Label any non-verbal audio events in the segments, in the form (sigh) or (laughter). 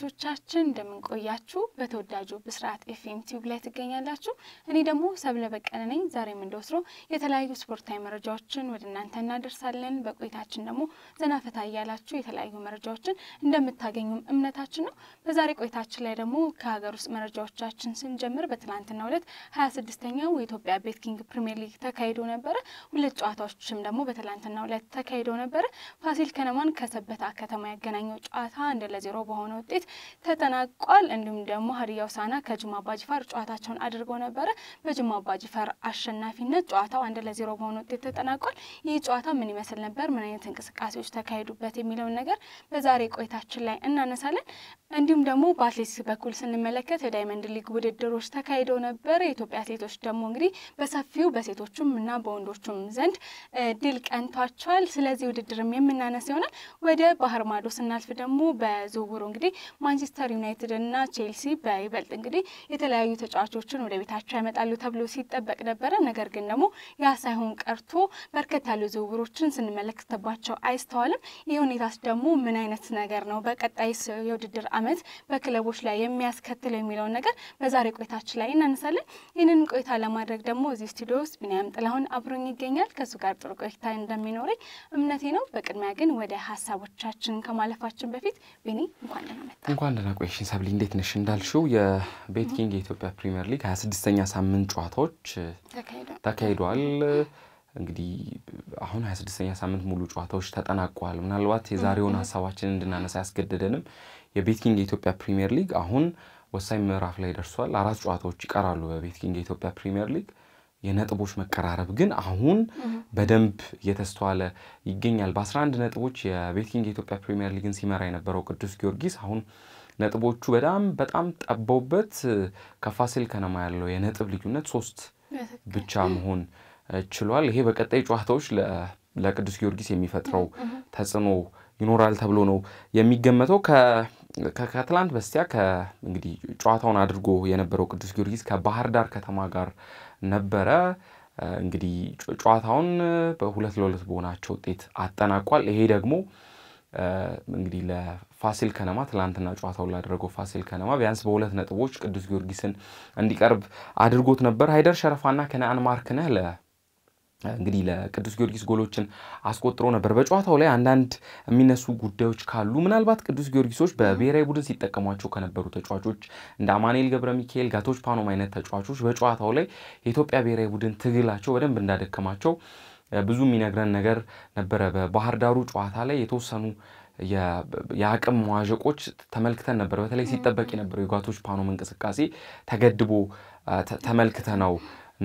ተመልካቾቻችን እንደምንቆያችሁ በተወዳጁ ብስራት ኤፍኤም ቲዩብ ላይ ትገኛላችሁ። እኔ ደግሞ ሰብለ በቀለ ነኝ። ዛሬም እንደወትሮ የተለያዩ ስፖርታዊ መረጃዎችን ወደ እናንተ እናደርሳለን። በቆይታችን ደግሞ ዘናፈታ እያላችሁ የተለያዩ መረጃዎችን እንደምታገኙም እምነታችን ነው። በዛሬ ቆይታችን ላይ ደግሞ ከሀገር ውስጥ መረጃዎቻችን ስንጀምር በትናንትናው ዕለት ሀያ ስድስተኛው የኢትዮጵያ ቤት ኪንግ ፕሪሚየር ሊግ ተካሂዶ ነበረ። ሁለት ጨዋታዎችም ደግሞ በትናንትናው ዕለት ተካሂዶ ነበረ። ፋሲል ከነማን ከሰበታ ከተማ ያገናኘው ጨዋታ አንድ ለዜሮ በሆነ ውጤት ተጠናቋል። እንዲሁም ደግሞ ሀዲያ ሆሳዕና ከጅማ አባጅፋር ጨዋታቸውን አድርገው ነበረ። በጅማ አባጅፋር አሸናፊነት ጨዋታው አንድ ለዜሮ በሆነ ውጤት ተጠናቋል። ይህ ጨዋታ ምን ይመስል ነበር? ምን አይነት እንቅስቃሴዎች ተካሄዱበት የሚለውን ነገር በዛሬ ቆይታችን ላይ እናነሳለን። እንዲሁም ደግሞ በአትሌቲክስ በኩል ስንመለከት የዳይመንድ ሊግ ውድድሮች ተካሂደው ነበረ የኢትዮጵያ አትሌቶች ደግሞ እንግዲህ በሰፊው በሴቶቹም እና በወንዶቹም ዘንድ ድል ቀንቷቸዋል። ስለዚህ ውድድርም የምናነስ ይሆናል። ወደ ባህር ማዶ ስናልፍ ደግሞ በዝውውሩ እንግዲህ ማንቸስተር ዩናይትድ እና ቼልሲ በይበልጥ እንግዲህ የተለያዩ ተጫዋቾችን ወደ ቤታቸው ያመጣሉ ተብሎ ሲጠበቅ ነበረ። ነገር ግን ደግሞ ያ ሳይሆን ቀርቶ በርከት ያሉ ዝውውሮችን ስንመለከትባቸው አይስተዋልም። ይህ ሁኔታስ ደግሞ ምን አይነት ነገር ነው? በቀጣይ የውድድር አመት በክለቦች ላይ የሚያስከትለው የሚለውን ነገር በዛሬ ቆይታችን ላይ እናነሳለን። ይህንን ቆይታ ለማድረግ ደግሞ እዚህ ስቱዲዮ ውስጥ ቢንያም ጥላሁን አብሮኝ ይገኛል። ከእሱ ጋር ጥሩ ቆይታ እንደሚኖረኝ እምነቴ ነው። በቅድሚያ ግን ወደ ሀሳቦቻችን ከማለፋችን በፊት ቢኒ እንኳን ደህና መጣ። እንኳን ደህና ቆየሽን ሰብሊ፣ እንዴት ነሽ? እንዳልሽው የቤት ኪንግ የኢትዮጵያ ፕሪሚየር ሊግ 26ኛ ሳምንት ጨዋታዎች ተካሂደዋል። እንግዲህ አሁን 26ኛ ሳምንት ሙሉ ጨዋታዎች ተጠናቋል። ምናልባት የዛሬውን ሀሳባችንን እንድናነሳ ያስገደደንም የቤት ኪንግ የኢትዮጵያ ፕሪሚየር ሊግ አሁን ወሳኝ ምዕራፍ ላይ ደርሷል። አራት ጨዋታዎች ይቀራሉ በቤት ኪንግ የኢትዮጵያ ፕሪሚየር ሊግ የነጥቦች መቀራረብ ግን አሁን በደንብ እየተስተዋለ ይገኛል። በ11 ነጥቦች የቤትኪንግ የኢትዮጵያ ፕሪሚየር ሊግን ሲመራ የነበረው ቅዱስ ጊዮርጊስ አሁን ነጥቦቹ በጣም በጣም ጠበውበት ከፋሲል ከነማ ያለው የነጥብ ልዩነት ሶስት ብቻ መሆን ችሏል። ይሄ በቀጣይ ጨዋታዎች ለቅዱስ ጊዮርጊስ የሚፈጥረው ተጽዕኖ ይኖራል ተብሎ ነው የሚገመተው። ከትላንት በስቲያ እንግዲህ ጨዋታውን አድርጎ የነበረው ቅዱስ ጊዮርጊስ ከባህር ዳር ከተማ ጋር ነበረ። እንግዲህ ጨዋታውን በሁለት ለሁለት በሆናቸው ውጤት አጠናቋል። ይሄ ደግሞ እንግዲህ ለፋሲል ከነማ ትላንትና ጨዋታውን ላደረገው ፋሲል ከነማ ቢያንስ በሁለት ነጥቦች ቅዱስ ጊዮርጊስን እንዲቀርብ አድርጎት ነበር። ሀይደር ሸረፋና ከነአን ማርክነህ እንግዲህ ለቅዱስ ጊዮርጊስ ጎሎችን አስቆጥሮ ነበር። በጨዋታው ላይ አንዳንድ የሚነሱ ጉዳዮች ካሉ ምናልባት ቅዱስ ጊዮርጊሶች በብሔራዊ ቡድን ሲጠቀሟቸው ከነበሩ ተጫዋቾች እንደ አማኑኤል ገብረ ሚካኤል፣ ጋቶች ፓኖም አይነት ተጫዋቾች በጨዋታው ላይ የኢትዮጵያ ብሔራዊ ቡድን ትግላቸው በደንብ እንዳደከማቸው ብዙ የሚነግረን ነገር ነበረ። በባህር ዳሩ ጨዋታ ላይ የተወሰኑ የአቅም መዋዠቆች ተመልክተን ነበር። በተለይ ሲጠበቅ የነበረው የጋቶች ፓኖም እንቅስቃሴ ተገድቦ ተመልክተ ነው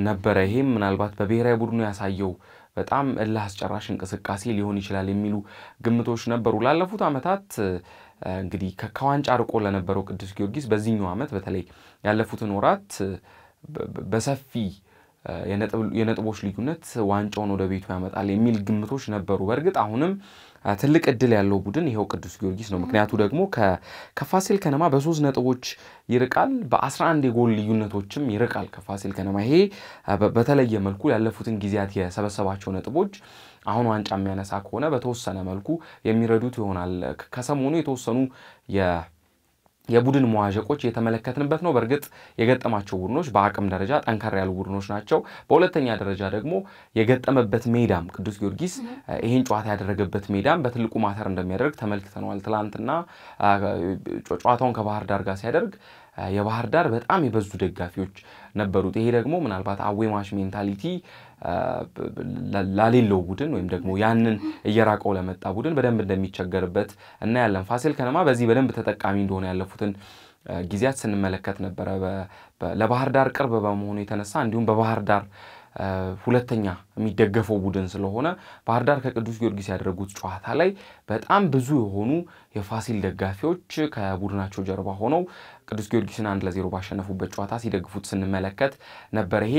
ነበረ። ይሄም ምናልባት በብሔራዊ ቡድኑ ያሳየው በጣም እልህ አስጨራሽ እንቅስቃሴ ሊሆን ይችላል የሚሉ ግምቶች ነበሩ። ላለፉት ዓመታት እንግዲህ ከዋንጫ ርቆ ለነበረው ቅዱስ ጊዮርጊስ በዚህኛው ዓመት በተለይ ያለፉትን ወራት በሰፊ የነጥቦች ልዩነት ዋንጫውን ወደ ቤቱ ያመጣል የሚል ግምቶች ነበሩ። በእርግጥ አሁንም ትልቅ እድል ያለው ቡድን ይኸው ቅዱስ ጊዮርጊስ ነው። ምክንያቱ ደግሞ ከፋሲል ከነማ በሶስት ነጥቦች ይርቃል፣ በ11 የጎል ልዩነቶችም ይርቃል ከፋሲል ከነማ። ይሄ በተለየ መልኩ ያለፉትን ጊዜያት የሰበሰባቸው ነጥቦች አሁን ዋንጫ የሚያነሳ ከሆነ በተወሰነ መልኩ የሚረዱት ይሆናል። ከሰሞኑ የተወሰኑ የቡድን መዋዠቆች የተመለከትንበት ነው። በእርግጥ የገጠማቸው ቡድኖች በአቅም ደረጃ ጠንከር ያሉ ቡድኖች ናቸው። በሁለተኛ ደረጃ ደግሞ የገጠመበት ሜዳም ቅዱስ ጊዮርጊስ ይህን ጨዋታ ያደረገበት ሜዳም በትልቁ ማተር እንደሚያደርግ ተመልክተነዋል። ትላንትና ጨዋታውን ከባህር ዳር ጋር ሲያደርግ የባህር ዳር በጣም የበዙ ደጋፊዎች ነበሩት። ይሄ ደግሞ ምናልባት አዌማሽ ሜንታሊቲ ላሌለው ቡድን ወይም ደግሞ ያንን እየራቀው ለመጣ ቡድን በደንብ እንደሚቸገርበት እናያለን። ፋሲል ከነማ በዚህ በደንብ ተጠቃሚ እንደሆነ ያለፉትን ጊዜያት ስንመለከት ነበረ። ለባህር ዳር ቅርብ በመሆኑ የተነሳ እንዲሁም በባህር ዳር ሁለተኛ የሚደገፈው ቡድን ስለሆነ ባህር ዳር ከቅዱስ ጊዮርጊስ ያደረጉት ጨዋታ ላይ በጣም ብዙ የሆኑ የፋሲል ደጋፊዎች ከቡድናቸው ጀርባ ሆነው ቅዱስ ጊዮርጊስን አንድ ለዜሮ ባሸነፉበት ጨዋታ ሲደግፉት ስንመለከት ነበር። ይሄ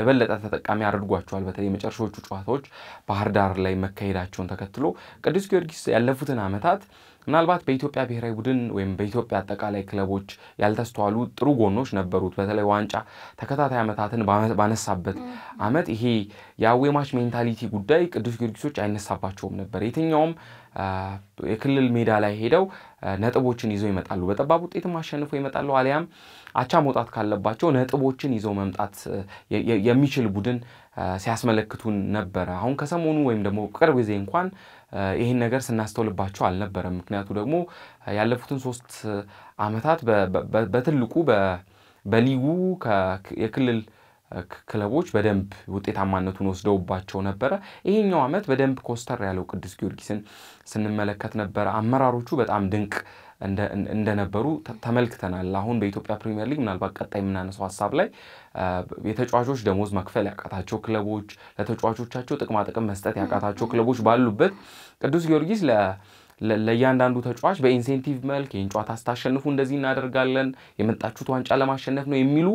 የበለጠ ተጠቃሚ አድርጓቸዋል። በተለይ የመጨረሻዎቹ ጨዋታዎች ባህር ዳር ላይ መካሄዳቸውን ተከትሎ ቅዱስ ጊዮርጊስ ያለፉትን ዓመታት ምናልባት በኢትዮጵያ ብሔራዊ ቡድን ወይም በኢትዮጵያ አጠቃላይ ክለቦች ያልተስተዋሉ ጥሩ ጎኖች ነበሩት። በተለይ ዋንጫ ተከታታይ ዓመታትን ባነሳበት ዓመት ይሄ የአዌማች ሜንታሊቲ ጉዳይ ቅዱስ ጊዮርጊሶች አይነሳባቸውም ነበር። የትኛውም የክልል ሜዳ ላይ ሄደው ነጥቦችን ይዘው ይመጣሉ። በጠባብ ውጤትም አሸንፎ ይመጣሉ። አሊያም አቻ መውጣት ካለባቸው ነጥቦችን ይዘው መምጣት የሚችል ቡድን ሲያስመለክቱን ነበረ። አሁን ከሰሞኑ ወይም ደግሞ ቅርብ ጊዜ እንኳን ይህን ነገር ስናስተውልባቸው አልነበረም። ምክንያቱ ደግሞ ያለፉትን ሶስት አመታት በትልቁ በሊጉ የክልል ክለቦች በደንብ ውጤታማነቱን ወስደውባቸው ነበረ። ይሄኛው አመት በደንብ ኮስተር ያለው ቅዱስ ጊዮርጊስን ስንመለከት ነበረ። አመራሮቹ በጣም ድንቅ እንደነበሩ ተመልክተናል። አሁን በኢትዮጵያ ፕሪሚየር ሊግ ምናልባት ቀጣይ የምናነሰው ሀሳብ ላይ የተጫዋቾች ደሞዝ መክፈል ያቃታቸው ክለቦች፣ ለተጫዋቾቻቸው ጥቅማጥቅም መስጠት ያቃታቸው ክለቦች ባሉበት ቅዱስ ጊዮርጊስ ለእያንዳንዱ ተጫዋች በኢንሴንቲቭ መልክ ይህን ጨዋታ ስታሸንፉ እንደዚህ እናደርጋለን፣ የመጣችሁት ዋንጫ ለማሸነፍ ነው የሚሉ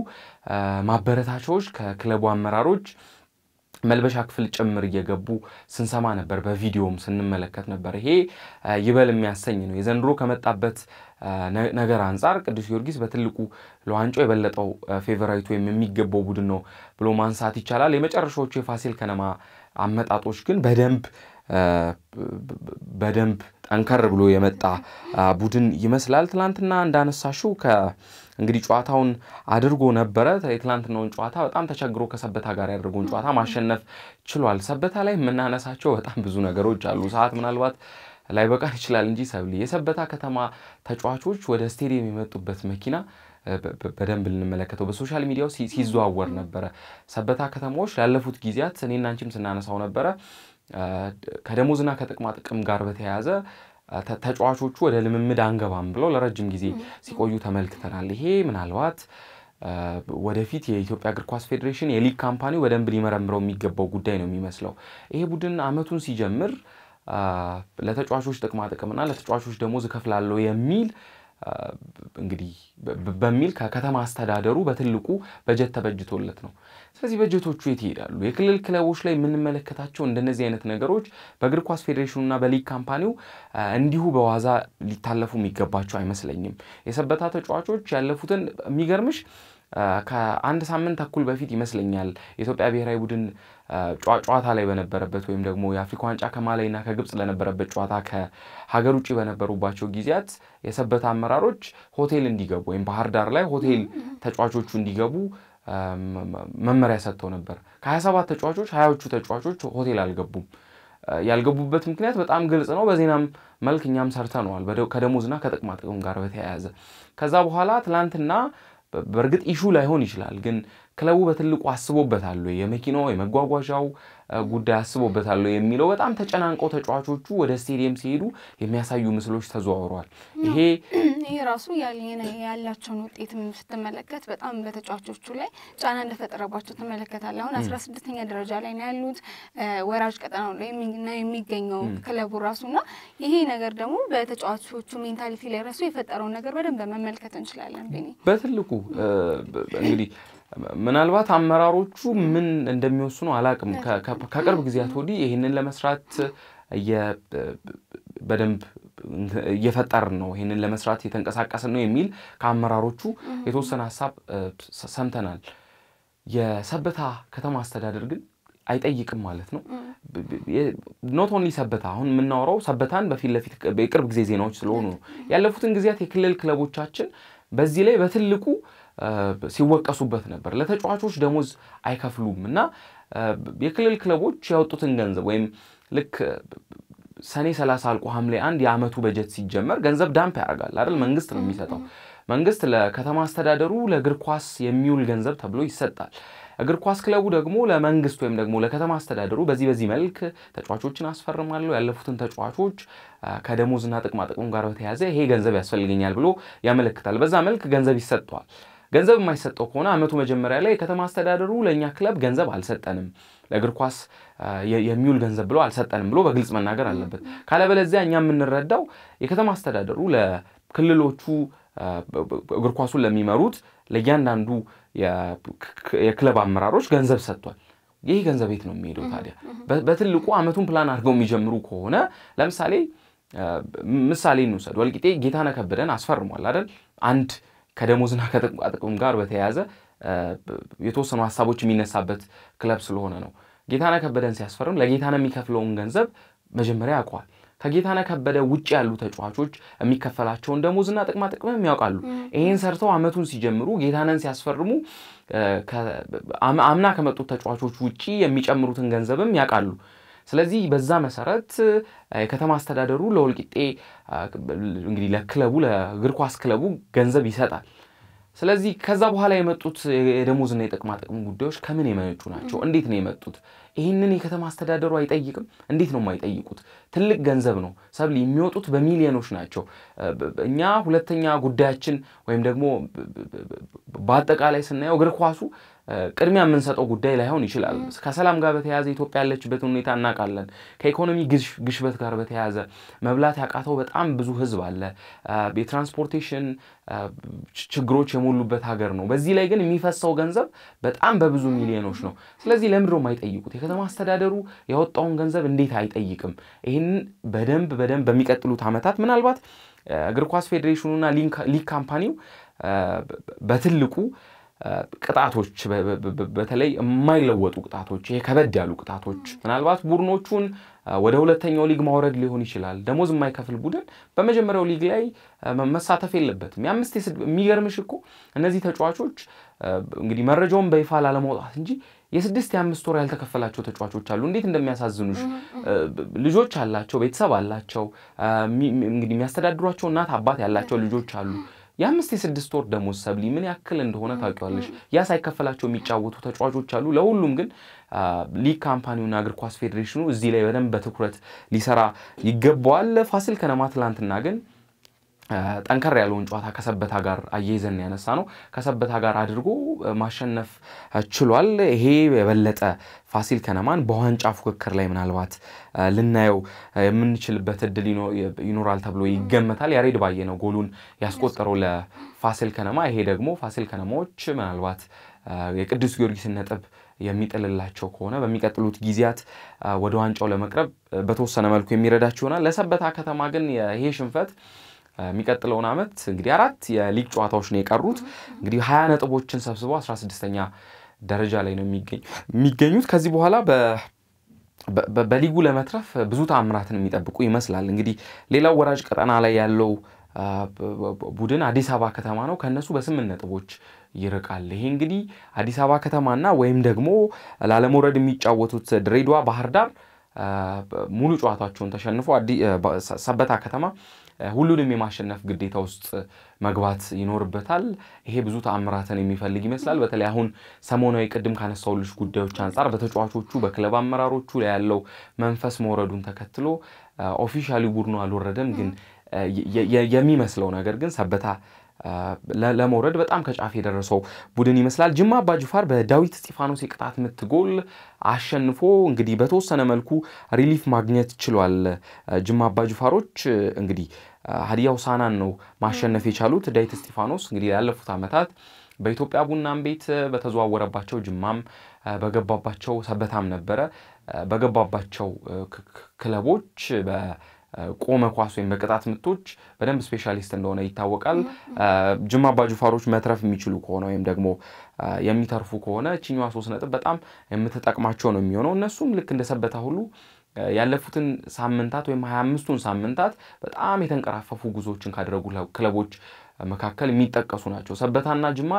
ማበረታቻዎች ከክለቡ አመራሮች መልበሻ ክፍል ጭምር እየገቡ ስንሰማ ነበር፣ በቪዲዮም ስንመለከት ነበር። ይሄ ይበል የሚያሰኝ ነው። የዘንድሮ ከመጣበት ነገር አንጻር ቅዱስ ጊዮርጊስ በትልቁ ለዋንጫው የበለጠው ፌቨራይት ወይም የሚገባው ቡድን ነው ብሎ ማንሳት ይቻላል። የመጨረሻዎቹ የፋሲል ከነማ አመጣጦች ግን በደንብ በደንብ ጠንከር ብሎ የመጣ ቡድን ይመስላል። ትላንትና እንዳነሳሹ እንግዲህ ጨዋታውን አድርጎ ነበረ። የትላንትናውን ጨዋታ በጣም ተቸግሮ ከሰበታ ጋር ያደርገውን ጨዋታ ማሸነፍ ችሏል። ሰበታ ላይ የምናነሳቸው በጣም ብዙ ነገሮች አሉ። ሰዓት ምናልባት ላይ በቃን ይችላል እንጂ ሰብሊ የሰበታ ከተማ ተጫዋቾች ወደ ስቴዲየም የመጡበት መኪና በደንብ ልንመለከተው በሶሻል ሚዲያው ሲዘዋወር ነበረ። ሰበታ ከተማዎች ላለፉት ጊዜያት እኔና አንቺም ስናነሳው ነበረ ከደሞዝና ከጥቅማ ጥቅም ጋር በተያያዘ ተጫዋቾቹ ወደ ልምምድ አንገባም ብለው ለረጅም ጊዜ ሲቆዩ ተመልክተናል። ይሄ ምናልባት ወደፊት የኢትዮጵያ እግር ኳስ ፌዴሬሽን የሊግ ካምፓኒው በደንብ ሊመረምረው የሚገባው ጉዳይ ነው የሚመስለው። ይሄ ቡድን አመቱን ሲጀምር ለተጫዋቾች ጥቅማ ጥቅምና ለተጫዋቾች ደሞዝ እከፍላለሁ የሚል እንግዲህ በሚል ከከተማ አስተዳደሩ በትልቁ በጀት ተበጅቶለት ነው ስለዚህ በጀቶቹ የት ይሄዳሉ? የክልል ክለቦች ላይ የምንመለከታቸው እንደነዚህ አይነት ነገሮች በእግር ኳስ ፌዴሬሽኑና በሊግ ካምፓኒው እንዲሁ በዋዛ ሊታለፉ የሚገባቸው አይመስለኝም። የሰበታ ተጫዋቾች ያለፉትን የሚገርምሽ ከአንድ ሳምንት ተኩል በፊት ይመስለኛል የኢትዮጵያ ብሔራዊ ቡድን ጨዋታ ላይ በነበረበት ወይም ደግሞ የአፍሪካ ዋንጫ ከማላይና ከግብፅ ለነበረበት ጨዋታ ከሀገር ውጭ በነበሩባቸው ጊዜያት የሰበታ አመራሮች ሆቴል እንዲገቡ ወይም ባህር ዳር ላይ ሆቴል ተጫዋቾቹ እንዲገቡ መመሪያ ሰጥተው ነበር። ከ27 ተጫዋቾች ሀያዎቹ ተጫዋቾች ሆቴል አልገቡም። ያልገቡበት ምክንያት በጣም ግልጽ ነው። በዜናም መልክ እኛም ሰርተነዋል፣ ከደሞዝና ከጥቅማ ጋር በተያያዘ። ከዛ በኋላ ትላንትና በእርግጥ ኢሹ ላይሆን ይችላል፣ ግን ክለቡ በትልቁ አስቦበታል ወይ፣ የመኪናው የመጓጓዣው ጉዳይ አስቦበታል የሚለው በጣም ተጨናንቀው ተጫዋቾቹ ወደ ስቴዲየም ሲሄዱ የሚያሳዩ ምስሎች ተዘዋውረዋል። ይሄ ይሄ ራሱ ያላቸውን ውጤትም ስትመለከት በጣም በተጫዋቾቹ ላይ ጫና እንደፈጠረባቸው ትመለከታለህ። አሁን አስራ ስድስተኛ ደረጃ ላይ ነው ያሉት ወራጅ ቀጠናው ላይ ነው የሚገኘው ክለቡ ራሱና ይሄ ነገር ደግሞ በተጫዋቾቹ ሜንታሊቲ ላይ ራሱ የፈጠረውን ነገር በደንብ መመልከት እንችላለን። በትልቁ እንግዲህ ምናልባት አመራሮቹ ምን እንደሚወስኑ አላቅም። ከቅርብ ጊዜያት ወዲህ ይህንን ለመስራት በደንብ እየፈጠርን ነው፣ ይህንን ለመስራት እየተንቀሳቀስን ነው የሚል ከአመራሮቹ የተወሰነ ሀሳብ ሰምተናል። የሰበታ ከተማ አስተዳደር ግን አይጠይቅም ማለት ነው። ኖት ኦንሊ ሰበታ፣ አሁን የምናወራው ሰበታን በፊት ለፊት የቅርብ ጊዜ ዜናዎች ስለሆኑ ነው። ያለፉትን ጊዜያት የክልል ክለቦቻችን በዚህ ላይ በትልቁ ሲወቀሱበት ነበር። ለተጫዋቾች ደሞዝ አይከፍሉም እና የክልል ክለቦች ያወጡትን ገንዘብ ወይም ልክ ሰኔ 30 አልቆ ሐምሌ አንድ የአመቱ በጀት ሲጀመር ገንዘብ ዳምፕ ያደርጋል አይደል? መንግስት ነው የሚሰጠው። መንግስት ለከተማ አስተዳደሩ ለእግር ኳስ የሚውል ገንዘብ ተብሎ ይሰጣል። እግር ኳስ ክለቡ ደግሞ ለመንግስት ወይም ደግሞ ለከተማ አስተዳደሩ በዚህ በዚህ መልክ ተጫዋቾችን አስፈርማለሁ፣ ያለፉትን ተጫዋቾች ከደሞዝና ጥቅማጥቅም ጋር በተያያዘ ይሄ ገንዘብ ያስፈልገኛል ብሎ ያመለክታል። በዛ መልክ ገንዘብ ይሰጠዋል። ገንዘብ የማይሰጠው ከሆነ አመቱ መጀመሪያ ላይ የከተማ አስተዳደሩ ለእኛ ክለብ ገንዘብ አልሰጠንም፣ ለእግር ኳስ የሚውል ገንዘብ ብሎ አልሰጠንም ብሎ በግልጽ መናገር አለበት። ካለበለዚያ እኛ የምንረዳው የከተማ አስተዳደሩ ለክልሎቹ እግር ኳሱን ለሚመሩት ለእያንዳንዱ የክለብ አመራሮች ገንዘብ ሰጥቷል። ይህ ገንዘብ የት ነው የሚሄደው ታዲያ? በትልቁ አመቱን ፕላን አድርገው የሚጀምሩ ከሆነ ለምሳሌ ምሳሌ እንውሰድ። ወልቂጤ ጌታነህ ከበደን አስፈርሟል አይደል? አንድ ከደሞዝና ከጥቅም ጋር በተያያዘ የተወሰኑ ሀሳቦች የሚነሳበት ክለብ ስለሆነ ነው። ጌታነህ ከበደን ሲያስፈርም ለጌታነህ የሚከፍለውን ገንዘብ መጀመሪያ ያውቀዋል። ከጌታነህ ከበደ ውጭ ያሉ ተጫዋቾች የሚከፈላቸውን ደሞዝና ጥቅማ ጥቅምም ያውቃሉ። ይህን ሰርተው አመቱን ሲጀምሩ ጌታነህን ሲያስፈርሙ አምና ከመጡት ተጫዋቾች ውጭ የሚጨምሩትን ገንዘብም ያውቃሉ። ስለዚህ በዛ መሰረት የከተማ አስተዳደሩ ለወልቂጤ እንግዲህ ለክለቡ ለእግር ኳስ ክለቡ ገንዘብ ይሰጣል። ስለዚህ ከዛ በኋላ የመጡት የደሞዝና የጥቅማ ጥቅም ጉዳዮች ከምን የመነጩ ናቸው? እንዴት ነው የመጡት? ይህንን የከተማ አስተዳደሩ አይጠይቅም? እንዴት ነው የማይጠይቁት? ትልቅ ገንዘብ ነው ሰብል የሚወጡት በሚሊዮኖች ናቸው። እኛ ሁለተኛ ጉዳያችን ወይም ደግሞ በአጠቃላይ ስናየው እግር ኳሱ ቅድሚያ የምንሰጠው ጉዳይ ላይሆን ይችላል። ከሰላም ጋር በተያያዘ ኢትዮጵያ ያለችበት ሁኔታ እናውቃለን። ከኢኮኖሚ ግሽበት ጋር በተያያዘ መብላት ያቃተው በጣም ብዙ ህዝብ አለ። የትራንስፖርቴሽን ችግሮች የሞሉበት ሀገር ነው። በዚህ ላይ ግን የሚፈሰው ገንዘብ በጣም በብዙ ሚሊዮኖች ነው። ስለዚህ ለምንድነው የማይጠይቁት? የከተማ አስተዳደሩ ያወጣውን ገንዘብ እንዴት አይጠይቅም? ይህን በደንብ በደንብ በሚቀጥሉት ዓመታት ምናልባት እግር ኳስ ፌዴሬሽኑና ሊግ ካምፓኒው በትልቁ ቅጣቶች በተለይ የማይለወጡ ቅጣቶች፣ ይሄ ከበድ ያሉ ቅጣቶች ምናልባት ቡድኖቹን ወደ ሁለተኛው ሊግ ማውረድ ሊሆን ይችላል። ደሞዝ የማይከፍል ቡድን በመጀመሪያው ሊግ ላይ መሳተፍ የለበትም። የአምስት የሚገርምሽ እኮ እነዚህ ተጫዋቾች እንግዲህ መረጃውን በይፋ ላለማውጣት እንጂ የስድስት የአምስት ወር ያልተከፈላቸው ተጫዋቾች አሉ። እንዴት እንደሚያሳዝኑሽ! ልጆች አላቸው፣ ቤተሰብ አላቸው፣ እንግዲህ የሚያስተዳድሯቸው እናት አባት ያላቸው ልጆች አሉ። የአምስት የስድስት ወር ደሞዝ ሰብሊ ምን ያክል እንደሆነ ታውቂዋለሽ። ያ ሳይከፈላቸው የሚጫወቱ ተጫዋቾች አሉ። ለሁሉም ግን ሊግ ካምፓኒውና እግር ኳስ ፌዴሬሽኑ እዚህ ላይ በደንብ በትኩረት ሊሰራ ይገባዋል። ፋሲል ከነማ ትላንትና ግን ጠንከር ያለውን ጨዋታ ከሰበታ ጋር አያይዘን ያነሳ ነው። ከሰበታ ጋር አድርጎ ማሸነፍ ችሏል። ይሄ የበለጠ ፋሲል ከነማን በዋንጫ ፉክክር ላይ ምናልባት ልናየው የምንችልበት እድል ይኖራል ተብሎ ይገመታል። ያሬድ ባየ ነው ጎሉን ያስቆጠረው ለፋሲል ከነማ። ይሄ ደግሞ ፋሲል ከነማዎች ምናልባት የቅዱስ ጊዮርጊስን ነጥብ የሚጥልላቸው ከሆነ በሚቀጥሉት ጊዜያት ወደ ዋንጫው ለመቅረብ በተወሰነ መልኩ የሚረዳቸው ይሆናል። ለሰበታ ከተማ ግን ይሄ ሽንፈት የሚቀጥለውን አመት እንግዲህ አራት የሊግ ጨዋታዎች ነው የቀሩት። እንግዲህ ሀያ ነጥቦችን ሰብስበ አስራ ስድስተኛ ደረጃ ላይ ነው የሚገኙት። ከዚህ በኋላ በሊጉ ለመትረፍ ብዙ ተአምራትን የሚጠብቁ ይመስላል። እንግዲህ ሌላው ወራጅ ቀጠና ላይ ያለው ቡድን አዲስ አበባ ከተማ ነው። ከነሱ በስምንት ነጥቦች ይርቃል። ይሄ እንግዲህ አዲስ አበባ ከተማና ወይም ደግሞ ላለመውረድ የሚጫወቱት ድሬዳዋ፣ ባህር ዳር ሙሉ ጨዋታቸውን ተሸንፎ ሰበታ ከተማ ሁሉንም የማሸነፍ ግዴታ ውስጥ መግባት ይኖርበታል። ይሄ ብዙ ተአምራትን የሚፈልግ ይመስላል። በተለይ አሁን ሰሞናዊ ቅድም ካነሳውልሽ ጉዳዮች አንጻር በተጫዋቾቹ በክለብ አመራሮቹ ላይ ያለው መንፈስ መውረዱን ተከትሎ ኦፊሻሊ ቡድኑ አልወረደም፣ ግን የሚመስለው ነገር ግን ሰበታ ለመውረድ በጣም ከጫፍ የደረሰው ቡድን ይመስላል። ጅማ አባጅፋር በዳዊት እስጢፋኖስ የቅጣት ምት ጎል አሸንፎ እንግዲህ በተወሰነ መልኩ ሪሊፍ ማግኘት ችሏል። ጅማ አባጅፋሮች እንግዲህ ሀዲያ ሆሳዕናን ነው ማሸነፍ የቻሉት። ዳዊት እስጢፋኖስ እንግዲህ ላለፉት ዓመታት በኢትዮጵያ ቡናም ቤት በተዘዋወረባቸው ጅማም በገባባቸው ሰበታም ነበረ በገባባቸው ክለቦች ቆመ ኳስ ወይም በቅጣት ምቶች በደንብ ስፔሻሊስት እንደሆነ ይታወቃል። ጅማ አባጅፋሮች መትረፍ የሚችሉ ከሆነ ወይም ደግሞ የሚተርፉ ከሆነ ችኛዋ ሶስት ነጥብ በጣም የምትጠቅማቸው ነው የሚሆነው። እነሱም ልክ እንደ ሰበታ ሁሉ ያለፉትን ሳምንታት ወይም ሀያ አምስቱን ሳምንታት በጣም የተንቀራፈፉ ጉዞዎችን ካደረጉ ክለቦች መካከል የሚጠቀሱ ናቸው። ሰበታና ጅማ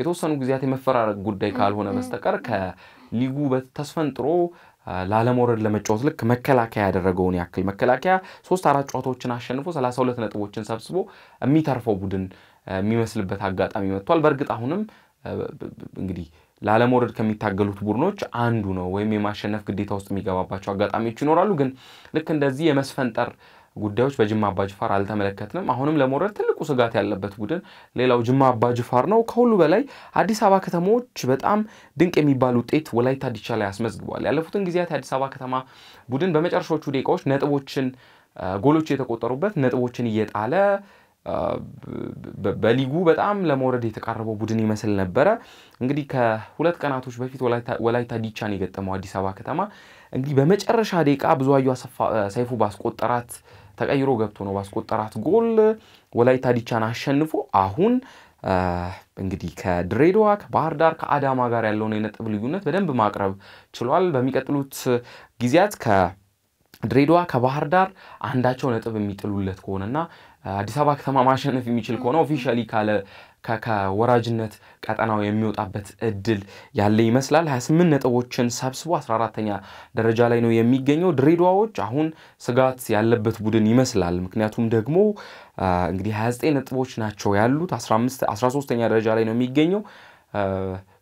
የተወሰኑ ጊዜያት የመፈራረቅ ጉዳይ ካልሆነ በስተቀር ከሊጉ ተስፈንጥሮ ላለመውረድ ለመጫወት ልክ መከላከያ ያደረገውን ያክል መከላከያ ሶስት አራት ጨዋታዎችን አሸንፎ 32 ነጥቦችን ሰብስቦ የሚተርፈው ቡድን የሚመስልበት አጋጣሚ መጥቷል። በእርግጥ አሁንም እንግዲህ ላለመውረድ ከሚታገሉት ቡድኖች አንዱ ነው፣ ወይም የማሸነፍ ግዴታ ውስጥ የሚገባባቸው አጋጣሚዎች ይኖራሉ። ግን ልክ እንደዚህ የመስፈንጠር ጉዳዮች በጅማ አባጅፋር አልተመለከትንም። አሁንም ለመውረድ ትልቁ ስጋት ያለበት ቡድን ሌላው ጅማ አባጅፋር ነው። ከሁሉ በላይ አዲስ አበባ ከተሞች በጣም ድንቅ የሚባል ውጤት ወላይታ ዲቻ ላይ አስመዝግቧል። ያለፉትን ጊዜያት የአዲስ አበባ ከተማ ቡድን በመጨረሻዎቹ ደቂቃዎች ነጥቦችን ጎሎች የተቆጠሩበት ነጥቦችን እየጣለ በሊጉ በጣም ለመውረድ የተቃረበው ቡድን ይመስል ነበረ። እንግዲህ ከሁለት ቀናቶች በፊት ወላይታ ዲቻን የገጠመው አዲስ አበባ ከተማ እንግዲህ በመጨረሻ ደቂቃ ብዙአየሁ ሰይፉ ባስቆጠራት ተቀይሮ ገብቶ ነው ባስቆጠራት ጎል ወላይታ ዲቻን አሸንፎ አሁን እንግዲህ ከድሬዳዋ ከባህር ዳር ከአዳማ ጋር ያለውን የነጥብ ልዩነት በደንብ ማቅረብ ችሏል። በሚቀጥሉት ጊዜያት ከድሬዳዋ ከባህር ዳር አንዳቸው ነጥብ የሚጥሉለት ከሆነና አዲስ አበባ ከተማ ማሸነፍ የሚችል ከሆነ ኦፊሻሊ ካለ ከወራጅነት ቀጠናው የሚወጣበት እድል ያለ ይመስላል። 28 ነጥቦችን ሰብስቦ 14ተኛ ደረጃ ላይ ነው የሚገኘው። ድሬዳዋዎች አሁን ስጋት ያለበት ቡድን ይመስላል። ምክንያቱም ደግሞ እንግዲህ 29 ነጥቦች ናቸው ያሉት። 13ተኛ ደረጃ ላይ ነው የሚገኘው።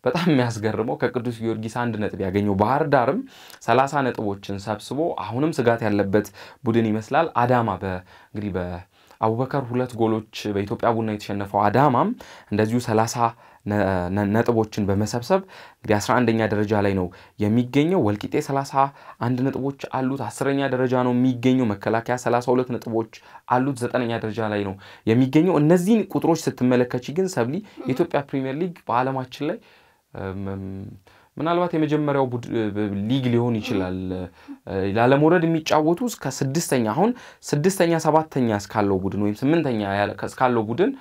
በጣም የሚያስገርመው ከቅዱስ ጊዮርጊስ አንድ ነጥብ ያገኘው ባህር ዳርም ሰላሳ ነጥቦችን ሰብስቦ አሁንም ስጋት ያለበት ቡድን ይመስላል። አዳማ እንግዲህ አቡበከር ሁለት ጎሎች በኢትዮጵያ ቡና የተሸነፈው አዳማም እንደዚሁ ሰላሳ ነጥቦችን በመሰብሰብ እንግዲህ 11ኛ ደረጃ ላይ ነው የሚገኘው። ወልቂጤ 31 ነጥቦች አሉት፣ አስረኛ ደረጃ ነው የሚገኘው። መከላከያ 32 ነጥቦች አሉት፣ ዘጠነኛ ደረጃ ላይ ነው የሚገኘው። እነዚህን ቁጥሮች ስትመለከች ግን ሰብሊ የኢትዮጵያ ፕሪሚየር ሊግ በዓለማችን ላይ ምናልባት የመጀመሪያው ሊግ ሊሆን ይችላል። ላለመውረድ የሚጫወቱ እስከ ስድስተኛ አሁን ስድስተኛ ሰባተኛ እስካለው ቡድን ወይም ስምንተኛ እስካለው ቡድን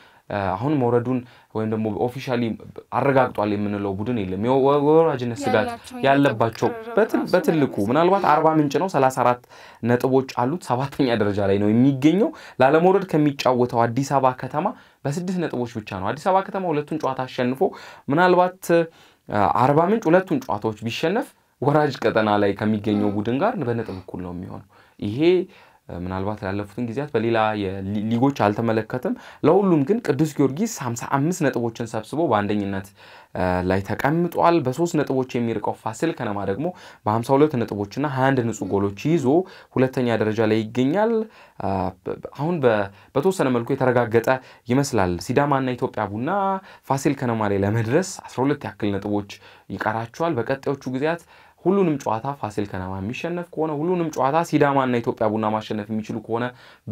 አሁን መውረዱን ወይም ደግሞ ኦፊሻሊ አረጋግጧል የምንለው ቡድን የለም። የወራጅነት ስጋት ያለባቸው በትልቁ ምናልባት አርባ ምንጭ ነው፣ 34 ነጥቦች አሉት፣ ሰባተኛ ደረጃ ላይ ነው የሚገኘው። ላለመውረድ ከሚጫወተው አዲስ አበባ ከተማ በስድስት ነጥቦች ብቻ ነው። አዲስ አበባ ከተማ ሁለቱን ጨዋታ አሸንፎ ምናልባት አርባ ምንጭ ሁለቱን ጨዋታዎች ቢሸነፍ ወራጅ ቀጠና ላይ ከሚገኘው ቡድን ጋር በነጥብ እኩል ነው የሚሆነው። ይሄ ምናልባት ላለፉትን ጊዜያት በሌላ ሊጎች አልተመለከትም። ለሁሉም ግን ቅዱስ ጊዮርጊስ 55 ነጥቦችን ሰብስቦ በአንደኝነት ላይ ተቀምጧል። በሶስት ነጥቦች የሚርቀው ፋሲል ከነማ ደግሞ በ52 ነጥቦችና 21 ንጹህ ጎሎች ይዞ ሁለተኛ ደረጃ ላይ ይገኛል። አሁን በተወሰነ መልኩ የተረጋገጠ ይመስላል። ሲዳማና ኢትዮጵያ ቡና ፋሲል ከነማ ላይ ለመድረስ 12 ያክል ነጥቦች ይቀራቸዋል። በቀጣዮቹ ጊዜያት ሁሉንም ጨዋታ ፋሲል ከነማ የሚሸነፍ ከሆነ ሁሉንም ጨዋታ ሲዳማና ኢትዮጵያ ቡና ማሸነፍ የሚችሉ ከሆነ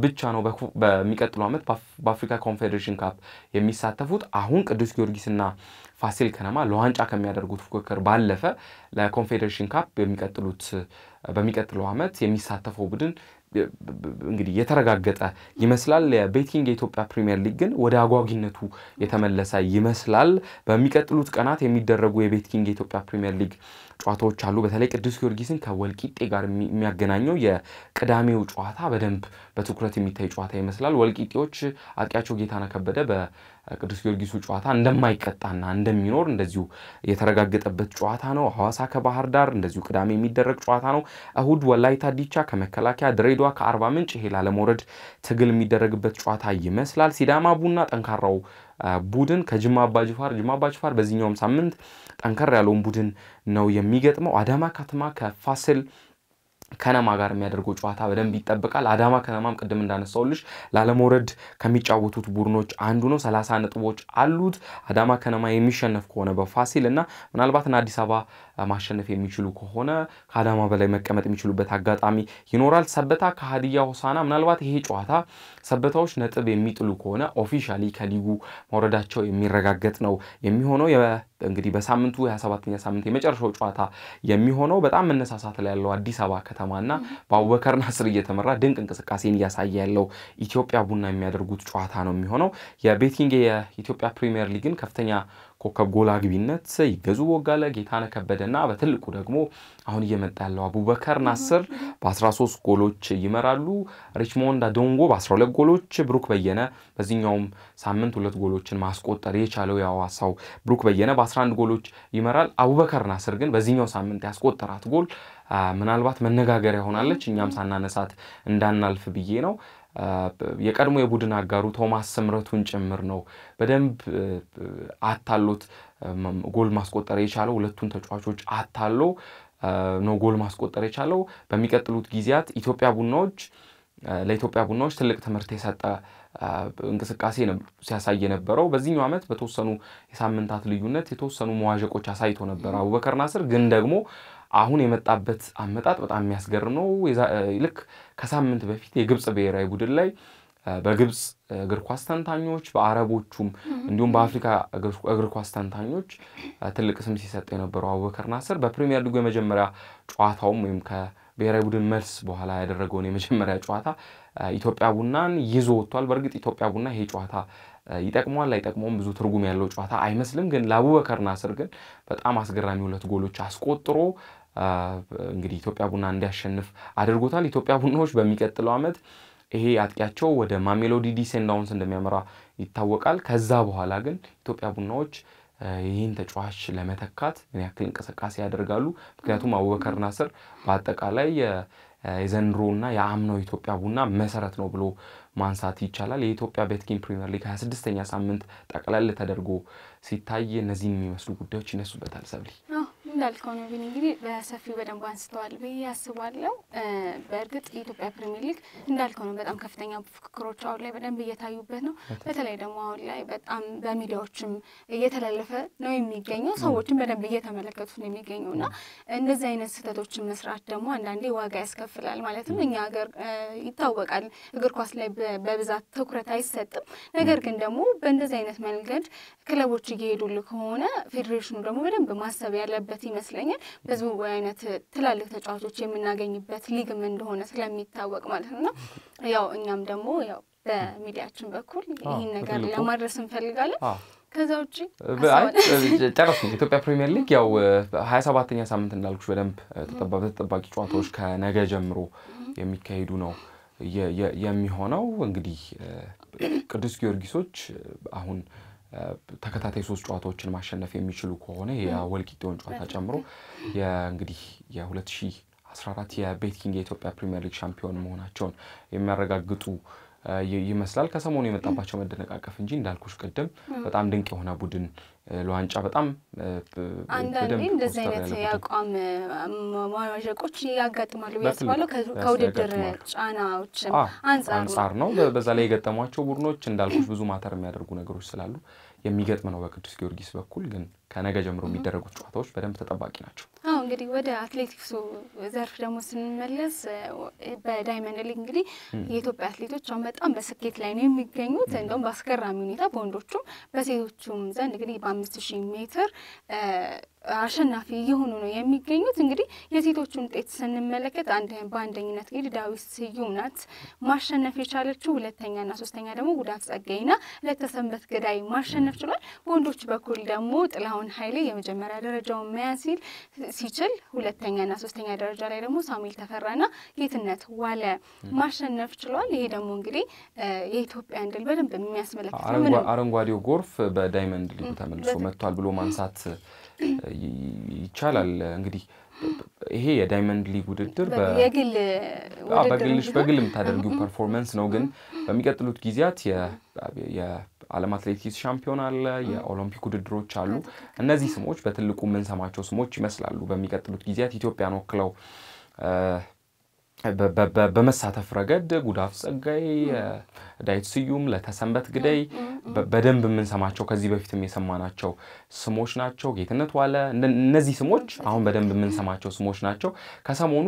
ብቻ ነው በሚቀጥሉ ዓመት በአፍሪካ ኮንፌዴሬሽን ካፕ የሚሳተፉት። አሁን ቅዱስ ጊዮርጊስና ፋሲል ከነማ ለዋንጫ ከሚያደርጉት ፉክክር ባለፈ ለኮንፌዴሬሽን ካፕ የሚቀጥሉት በሚቀጥለው ዓመት የሚሳተፈው ቡድን እንግዲህ የተረጋገጠ ይመስላል። የቤቲንግ የኢትዮጵያ ፕሪሚየር ሊግ ግን ወደ አጓጊነቱ የተመለሰ ይመስላል። በሚቀጥሉት ቀናት የሚደረጉ የቤቲንግ የኢትዮጵያ ፕሪሚየር ሊግ ጨዋታዎች አሉ። በተለይ ቅዱስ ጊዮርጊስን ከወልቂጤ ጋር የሚያገናኘው የቅዳሜው ጨዋታ በደንብ በትኩረት የሚታይ ጨዋታ ይመስላል። ወልቂጤዎች አጥቂያቸው ጌታነህ ከበደ በቅዱስ ጊዮርጊሱ ጨዋታ እንደማይቀጣና እንደሚኖር እንደዚሁ የተረጋገጠበት ጨዋታ ነው። ሐዋሳ ከባህር ዳር እንደዚሁ ቅዳሜ የሚደረግ ጨዋታ ነው። እሁድ ወላይታ ዲቻ ከመከላከያ፣ ድሬዳዋ ከአርባ ምንጭ ይሄ ላለመውረድ ትግል የሚደረግበት ጨዋታ ይመስላል። ሲዳማ ቡና ጠንካራው ቡድን ከጅማ አባጅፋር ጅማ አባጅፋር በዚህኛውም ሳምንት ጠንከር ያለውን ቡድን ነው የሚገጥመው። አዳማ ከተማ ከፋሲል ከነማ ጋር የሚያደርገው ጨዋታ በደንብ ይጠበቃል። አዳማ ከነማም ቅድም እንዳነሳውልሽ ላለመውረድ ከሚጫወቱት ቡድኖች አንዱ ነው። ሰላሳ ነጥቦች አሉት። አዳማ ከነማ የሚሸነፍ ከሆነ በፋሲል እና ምናልባት አዲስ አበባ ማሸነፍ የሚችሉ ከሆነ ከአዳማ በላይ መቀመጥ የሚችሉበት አጋጣሚ ይኖራል። ሰበታ ከሀዲያ ሆሳና ምናልባት ይሄ ጨዋታ ሰበታዎች ነጥብ የሚጥሉ ከሆነ ኦፊሻሊ ከሊጉ መውረዳቸው የሚረጋገጥ ነው የሚሆነው። እንግዲህ በሳምንቱ 27ኛ ሳምንት የመጨረሻው ጨዋታ የሚሆነው በጣም መነሳሳት ላይ ያለው አዲስ አበባ ከተማና በአቡበከር ናስር እየተመራ ድንቅ እንቅስቃሴን እያሳየ ያለው ኢትዮጵያ ቡና የሚያደርጉት ጨዋታ ነው የሚሆነው። የቤቲንግ የኢትዮጵያ ፕሪሚየር ሊግን ከፍተኛ ኮከብ ጎል አግቢነት ይገዙ ቦጋለ፣ ጌታነህ ከበደና በትልቁ ደግሞ አሁን እየመጣ ያለው አቡበከር ናስር በ13 ጎሎች ይመራሉ። ሪችሞንድ አዶንጎ በ12 ጎሎች፣ ብሩክ በየነ በዚህኛውም ሳምንት ሁለት ጎሎችን ማስቆጠር የቻለው የሐዋሳው ብሩክ በየነ በ11 ጎሎች ይመራል። አቡበከር ናስር ግን በዚህኛው ሳምንት ያስቆጠራት ጎል ምናልባት መነጋገሪያ ሆናለች። እኛም ሳናነሳት እንዳናልፍ ብዬ ነው። የቀድሞ የቡድን አጋሩ ቶማስ ስምረቱን ጭምር ነው በደንብ አታሎት ጎል ማስቆጠር የቻለው ሁለቱን ተጫዋቾች አታሎ ነው ጎል ማስቆጠር የቻለው። በሚቀጥሉት ጊዜያት ኢትዮጵያ ቡናዎች ለኢትዮጵያ ቡናዎች ትልቅ ትምህርት የሰጠ እንቅስቃሴ ሲያሳይ የነበረው በዚህኛው ዓመት በተወሰኑ የሳምንታት ልዩነት የተወሰኑ መዋዠቆች አሳይቶ ነበር አቡበከር ናስር ግን ደግሞ አሁን የመጣበት አመጣጥ በጣም የሚያስገርም ነው። ልክ ከሳምንት በፊት የግብፅ ብሔራዊ ቡድን ላይ በግብፅ እግር ኳስ ተንታኞች በአረቦቹም እንዲሁም በአፍሪካ እግር ኳስ ተንታኞች ትልቅ ስም ሲሰጥ የነበረው አቡበከር ናስር በፕሪሚየር ሊጉ የመጀመሪያ ጨዋታውም ወይም ከብሔራዊ ቡድን መልስ በኋላ ያደረገውን የመጀመሪያ ጨዋታ ኢትዮጵያ ቡናን ይዞ ወጥቷል። በእርግጥ ኢትዮጵያ ቡና ይሄ ጨዋታ ይጠቅመዋል ላይጠቅመውም ብዙ ትርጉም ያለው ጨዋታ አይመስልም። ግን ለአቡበከር ናስር ግን በጣም አስገራሚ ሁለት ጎሎች አስቆጥሮ እንግዲህ ኢትዮጵያ ቡና እንዲያሸንፍ አድርጎታል። ኢትዮጵያ ቡናዎች በሚቀጥለው ዓመት ይሄ አጥቂያቸው ወደ ማሜሎዲ ዲሴንዳውንስ እንደሚያመራ ይታወቃል። ከዛ በኋላ ግን ኢትዮጵያ ቡናዎች ይህን ተጫዋች ለመተካት ምን ያክል እንቅስቃሴ ያደርጋሉ? ምክንያቱም አቡበከር ናስር በአጠቃላይ የዘንድሮና የአምናው ኢትዮጵያ ቡና መሰረት ነው ብሎ ማንሳት ይቻላል። የኢትዮጵያ ቤትኪንግ ፕሪምየር ሊግ 26ኛ ሳምንት ጠቅለል ተደርጎ ሲታይ እነዚህን የሚመስሉ ጉዳዮች ይነሱበታል። ሰብሊ እንዳልከው ነው ቢኒ እንግዲህ በሰፊው በደንብ አንስተዋል ብዬ አስባለሁ። በእርግጥ የኢትዮጵያ ፕሪሚየር ሊግ እንዳልከው ነው በጣም ከፍተኛ ፍክክሮች አሁን ላይ በደንብ እየታዩበት ነው። በተለይ ደግሞ አሁን ላይ በጣም በሚዲያዎችም እየተላለፈ ነው የሚገኘው። ሰዎችም በደንብ እየተመለከቱት ነው የሚገኘው እና እንደዚህ አይነት ስህተቶችን መስራት ደግሞ አንዳንዴ ዋጋ ያስከፍላል ማለት ነው። እኛ ሀገር ይታወቃል እግር ኳስ ላይ በብዛት ትኩረት አይሰጥም። ነገር ግን ደግሞ በእንደዚህ አይነት መንገድ ክለቦች እየሄዱል ከሆነ ፌዴሬሽኑ ደግሞ በደንብ ማሰብ ያለበት ይመስለኛል ብዙ አይነት ትላልቅ ተጫዋቾች የምናገኝበት ሊግም እንደሆነ ስለሚታወቅ ማለት ነው ያው እኛም ደግሞ ያው በሚዲያችን በኩል ይህን ነገር ለማድረስ እንፈልጋለን። ከዛ ውጭ ኢትዮጵያ ፕሪሚየር ሊግ ያው ሀያ ሰባተኛ ሳምንት እንዳልኩሽ በደንብ ተጠባቂ ጨዋታዎች ከነገ ጀምሮ የሚካሄዱ ነው የሚሆነው። እንግዲህ ቅዱስ ጊዮርጊሶች አሁን ተከታታይ ሶስት ጨዋታዎችን ማሸነፍ የሚችሉ ከሆነ የወልቂጤውን ጨዋታ ጨምሮ እንግዲህ የ2014 የቤትኪንግ የኢትዮጵያ ፕሪሚየር ሊግ ሻምፒዮን መሆናቸውን የሚያረጋግጡ ይመስላል። ከሰሞኑ የመጣባቸው መደነቃቀፍ እንጂ እንዳልኩሽ ቅድም በጣም ድንቅ የሆነ ቡድን ለዋንጫ በጣም አንዳንዴ እንደዚህ አይነት የአቋም መዋዠቆች ያጋጥማሉ ያስባለው ከውድድር ጫናዎች አንጻር ነው። በዛ ላይ የገጠሟቸው ቡድኖች እንዳልኩሽ ብዙ ማተር የሚያደርጉ ነገሮች ስላሉ የሚገጥም ነው በቅዱስ ጊዮርጊስ በኩል ግን ከነገ ጀምሮ የሚደረጉት ጨዋታዎች በደንብ ተጠባቂ ናቸው። አዎ እንግዲህ ወደ አትሌቲክሱ ዘርፍ ደግሞ ስንመለስ በዳይመንድ ሊግ እንግዲህ የኢትዮጵያ አትሌቶች አሁን በጣም በስኬት ላይ ነው የሚገኙት። እንደውም በአስገራሚ ሁኔታ በወንዶቹም በሴቶቹም ዘንድ እንግዲህ በአምስት ሺህ ሜትር አሸናፊ እየሆኑ ነው የሚገኙት። እንግዲህ የሴቶችን ውጤት ስንመለከት በአንደኝነት እንግዲህ ዳዊት ስዩም ናት ማሸነፍ የቻለችው። ሁለተኛና ሶስተኛ ደግሞ ጉዳፍ ጸገኝና ለተሰንበት ገዳይ ማሸነፍ ችሏል። በወንዶች በኩል ደግሞ ጥላሁን ኃይሌ የመጀመሪያ ደረጃውን መያዝ ሲል ሲችል ሁለተኛና ሶስተኛ ደረጃ ላይ ደግሞ ሳሙኤል ተፈራና ጌትነት ዋለ ማሸነፍ ችሏል። ይሄ ደግሞ እንግዲህ የኢትዮጵያን ድል በደንብ የሚያስመለክት አረንጓዴው ጎርፍ በዳይመንድ ሊጉ ተመልሶ መጥቷል ብሎ ማንሳት ይቻላል እንግዲህ ይሄ የዳይመንድ ሊግ ውድድር በግል የምታደርጊው ፐርፎርመንስ ነው። ግን በሚቀጥሉት ጊዜያት የዓለም አትሌቲክስ ሻምፒዮን አለ፣ የኦሎምፒክ ውድድሮች አሉ። እነዚህ ስሞች በትልቁ የምንሰማቸው ስሞች ይመስላሉ። በሚቀጥሉት ጊዜያት ኢትዮጵያን ወክለው በመሳተፍ ረገድ ጉዳፍ ጸጋይ፣ ዳዊት ስዩም፣ ለተሰንበት ግደይ በደንብ የምንሰማቸው ከዚህ በፊትም የሰማናቸው ስሞች ናቸው። ጌትነት ዋለ፣ እነዚህ ስሞች አሁን በደንብ የምንሰማቸው ስሞች ናቸው። ከሰሞኑ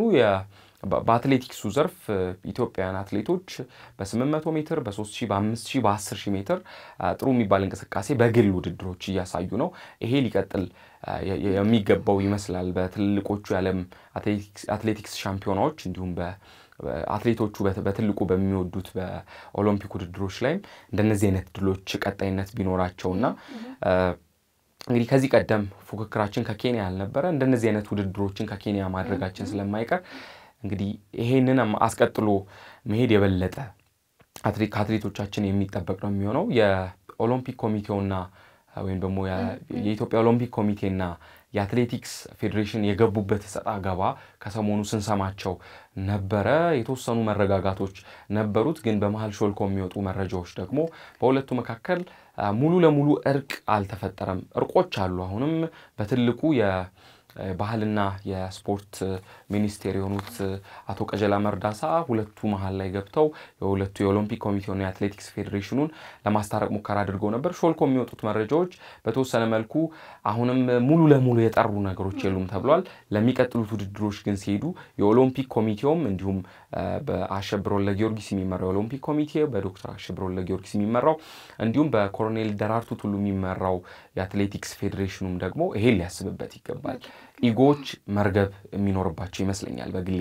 በአትሌቲክሱ ዘርፍ ኢትዮጵያውያን አትሌቶች በ800 ሜትር፣ በ3000፣ በ5000፣ በ10000 ሜትር ጥሩ የሚባል እንቅስቃሴ በግል ውድድሮች እያሳዩ ነው። ይሄ ሊቀጥል የሚገባው ይመስላል። በትልልቆቹ የዓለም አትሌቲክስ ሻምፒዮናዎች እንዲሁም አትሌቶቹ በትልቁ በሚወዱት በኦሎምፒክ ውድድሮች ላይም እንደነዚህ አይነት ድሎች ቀጣይነት ቢኖራቸውና እንግዲህ ከዚህ ቀደም ፉክክራችን ከኬንያ አልነበረ። እንደነዚህ አይነት ውድድሮችን ከኬንያ ማድረጋችን ስለማይቀር እንግዲህ ይሄንን አስቀጥሎ መሄድ የበለጠ ከአትሌቶቻችን የሚጠበቅ ነው የሚሆነው። የኦሎምፒክ ኮሚቴውና ወይም ደግሞ የኢትዮጵያ ኦሎምፒክ ኮሚቴና የአትሌቲክስ ፌዴሬሽን የገቡበት ሰጣ ገባ ከሰሞኑ ስንሰማቸው ነበረ። የተወሰኑ መረጋጋቶች ነበሩት፣ ግን በመሀል ሾልኮ የሚወጡ መረጃዎች ደግሞ በሁለቱ መካከል ሙሉ ለሙሉ እርቅ አልተፈጠረም። እርቆች አሉ። አሁንም በትልቁ ባህልና የስፖርት ሚኒስቴር የሆኑት አቶ ቀጀላ መርዳሳ ሁለቱ መሀል ላይ ገብተው የሁለቱ የኦሎምፒክ ኮሚቴውን የአትሌቲክስ ፌዴሬሽኑን ለማስታረቅ ሙከራ አድርገው ነበር። ሾልኮ የሚወጡት መረጃዎች በተወሰነ መልኩ አሁንም ሙሉ ለሙሉ የጠሩ ነገሮች የሉም ተብሏል። ለሚቀጥሉት ውድድሮች ግን ሲሄዱ የኦሎምፒክ ኮሚቴውም እንዲሁም በአሸብር ለጊዮርጊስ ጊዮርጊስ የሚመራው የኦሎምፒክ ኮሚቴ በዶክተር አሸብር ለጊዮርጊስ ጊዮርጊስ የሚመራው እንዲሁም በኮሎኔል ደራርቱ ቱሉ የሚመራው የአትሌቲክስ ፌዴሬሽኑም ደግሞ ይሄን ሊያስብበት ይገባል። ኢጎዎች መርገብ የሚኖርባቸው ይመስለኛል። በግሌ